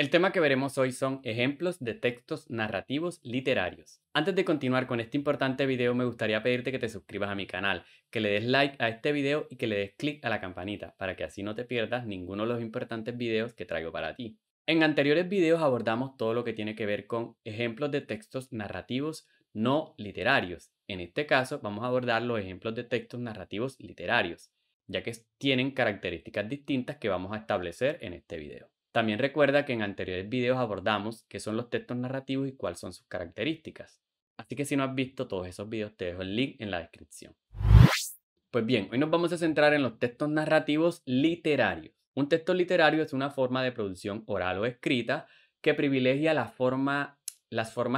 El tema que veremos hoy son ejemplos de textos narrativos literarios. Antes de continuar con este importante video me gustaría pedirte que te suscribas a mi canal, que le des like a este video y que le des click a la campanita para que así no te pierdas ninguno de los importantes videos que traigo para ti. En anteriores videos abordamos todo lo que tiene que ver con ejemplos de textos narrativos no literarios. En este caso vamos a abordar los ejemplos de textos narrativos literarios, ya que tienen características distintas que vamos a establecer en este video. También recuerda que en anteriores videos abordamos qué son los textos narrativos y cuáles son sus características. Así que si no has visto todos esos videos, te dejo el link en la descripción. Pues bien, hoy nos vamos a centrar en los textos narrativos literarios. Un texto literario es una forma de producción oral o escrita que privilegia las formas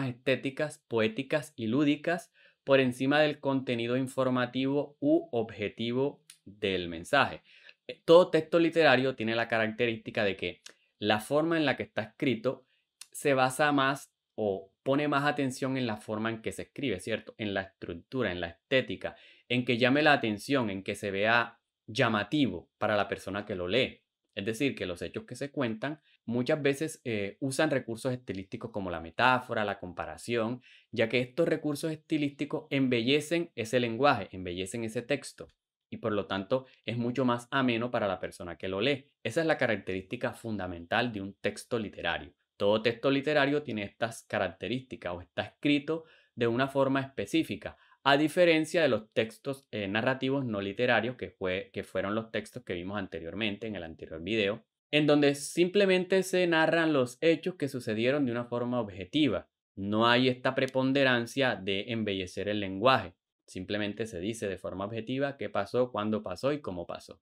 estéticas, poéticas y lúdicas por encima del contenido informativo u objetivo del mensaje. Eh, todo texto literario tiene la característica de que la forma en la que está escrito se basa más o pone más atención en la forma en que se escribe, ¿cierto? En la estructura, en la estética, en que llame la atención, en que se vea llamativo para la persona que lo lee. Es decir, que los hechos que se cuentan muchas veces eh, usan recursos estilísticos como la metáfora, la comparación, ya que estos recursos estilísticos embellecen ese lenguaje, embellecen ese texto y por lo tanto es mucho más ameno para la persona que lo lee. Esa es la característica fundamental de un texto literario. Todo texto literario tiene estas características o está escrito de una forma específica, a diferencia de los textos eh, narrativos no literarios que, que fueron los textos que vimos anteriormente en el anterior video, en donde simplemente se narran los hechos que sucedieron de una forma objetiva. No hay esta preponderancia de embellecer el lenguaje. Simplemente se dice de forma objetiva qué pasó, cuándo pasó y cómo pasó.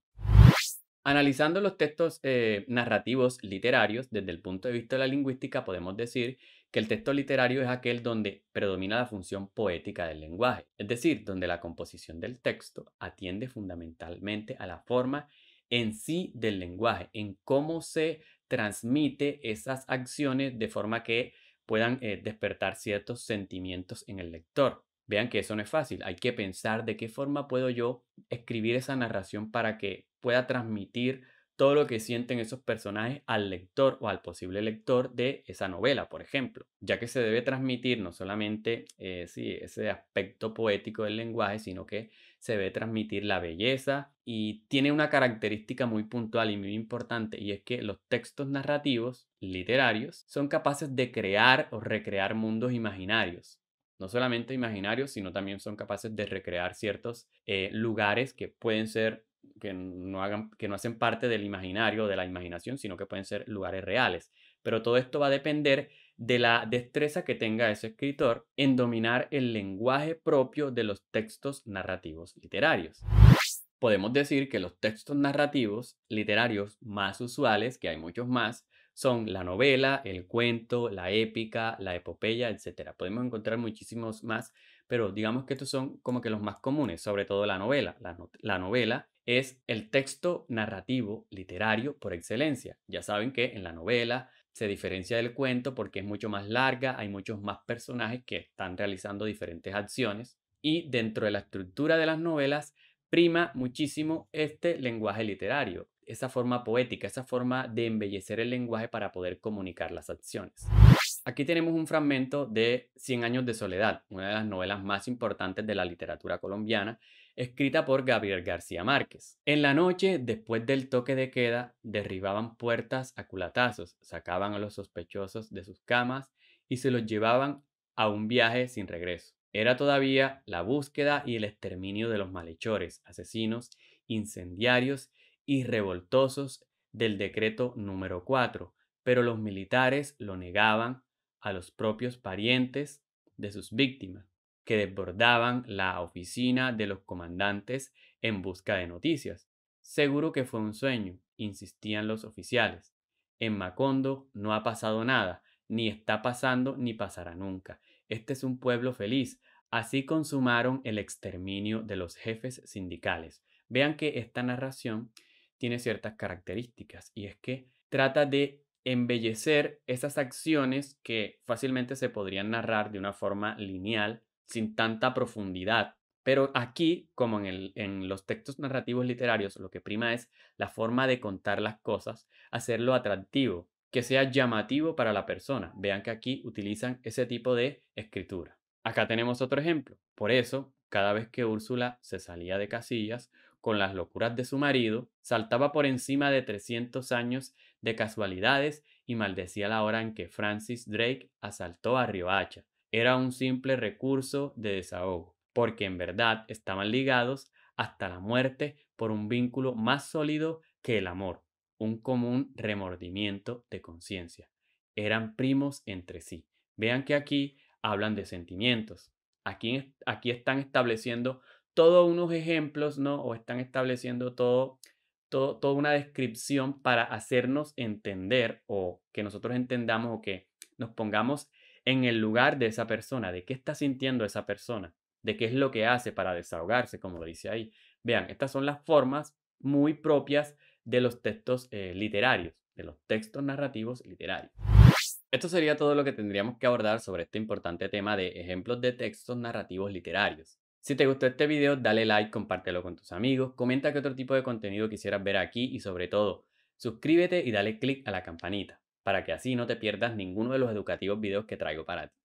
Analizando los textos eh, narrativos literarios desde el punto de vista de la lingüística, podemos decir que el texto literario es aquel donde predomina la función poética del lenguaje, es decir, donde la composición del texto atiende fundamentalmente a la forma en sí del lenguaje, en cómo se transmite esas acciones de forma que puedan eh, despertar ciertos sentimientos en el lector. Vean que eso no es fácil, hay que pensar de qué forma puedo yo escribir esa narración para que pueda transmitir todo lo que sienten esos personajes al lector o al posible lector de esa novela, por ejemplo, ya que se debe transmitir no solamente eh, ese aspecto poético del lenguaje, sino que se debe transmitir la belleza y tiene una característica muy puntual y muy importante y es que los textos narrativos literarios son capaces de crear o recrear mundos imaginarios no solamente imaginarios, sino también son capaces de recrear ciertos eh, lugares que pueden ser, que no, que no hacen parte del imaginario, de la imaginación, sino que pueden ser lugares reales. Pero todo esto va a depender de la destreza que tenga ese escritor en dominar el lenguaje propio de los textos narrativos literarios. Podemos decir que los textos narrativos literarios más usuales, que hay muchos más, son la novela, el cuento, la épica, la epopeya, etc. Podemos encontrar muchísimos más, pero digamos que estos son como que los más comunes, sobre todo la novela. la novela es el texto narrativo literario por excelencia. Ya saben que en la novela se diferencia del cuento porque es mucho más larga, hay muchos más personajes que están realizando diferentes acciones y dentro de la estructura de las novelas prima muchísimo este lenguaje literario esa forma poética, esa forma de embellecer el lenguaje para poder comunicar las acciones. Aquí tenemos un fragmento de Cien años de soledad, una de las novelas más importantes de la literatura colombiana, escrita por Gabriel García Márquez. En la noche, después del toque de queda, derribaban puertas a culatazos, sacaban a los sospechosos de sus camas y se los llevaban a un viaje sin regreso. Era todavía la búsqueda y el exterminio de los malhechores, asesinos, incendiarios y revoltosos del decreto número 4, pero los militares lo negaban a los propios parientes de sus víctimas, que desbordaban la oficina de los comandantes en busca de noticias. Seguro que fue un sueño, insistían los oficiales. En Macondo no ha pasado nada, ni está pasando ni pasará nunca. Este es un pueblo feliz. Así consumaron el exterminio de los jefes sindicales. Vean que esta narración tiene ciertas características y es que trata de embellecer esas acciones que fácilmente se podrían narrar de una forma lineal, sin tanta profundidad. Pero aquí, como en, en, los textos narrativos literarios, lo que prima es la forma de contar las cosas, hacerlo atractivo, que sea llamativo para la persona. Vean que aquí utilizan ese tipo de escritura. Acá tenemos otro ejemplo. Por eso, cada vez que Úrsula se salía de casillas, con las locuras de su marido, saltaba por encima de 300 años de casualidades y maldecía la hora en que Francis Drake asaltó a Riohacha. Era un simple recurso de desahogo, porque en verdad estaban ligados hasta la muerte por un vínculo más sólido que el amor, un común remordimiento de conciencia. Eran primos entre sí. Vean que aquí hablan de sentimientos. Aquí, aquí están estableciendo todos unos ejemplos, ¿no? O están estableciendo todo, todo, toda una descripción para hacernos entender o que nosotros entendamos o que nos pongamos en el lugar de esa persona, de qué está sintiendo esa persona, de qué es lo que hace para desahogarse, como dice ahí. Vean, estas son las formas muy propias de los textos eh, literarios, de los textos narrativos literarios. Esto sería todo lo que tendríamos que abordar sobre este importante tema de ejemplos de textos narrativos literarios. Si te gustó este video, dale like, compártelo con tus amigos, comenta qué otro tipo de contenido quisieras ver aquí y sobre todo, suscríbete y dale click a la campanita para que así no te pierdas ninguno de los educativos videos que traigo para ti.